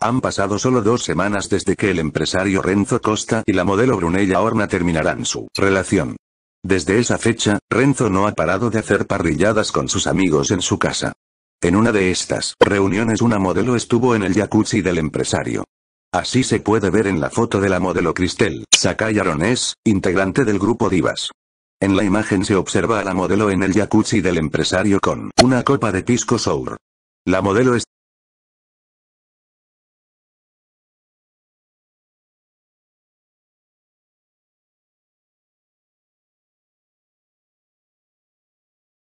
Han pasado solo dos semanas desde que el empresario Renzo Costa y la modelo Brunella Horna terminarán su relación. Desde esa fecha, Renzo no ha parado de hacer parrilladas con sus amigos en su casa. En una de estas reuniones una modelo estuvo en el jacuzzi del empresario. Así se puede ver en la foto de la modelo Cristel Sakai integrante del grupo Divas. En la imagen se observa a la modelo en el jacuzzi del empresario con una copa de pisco sour. La modelo está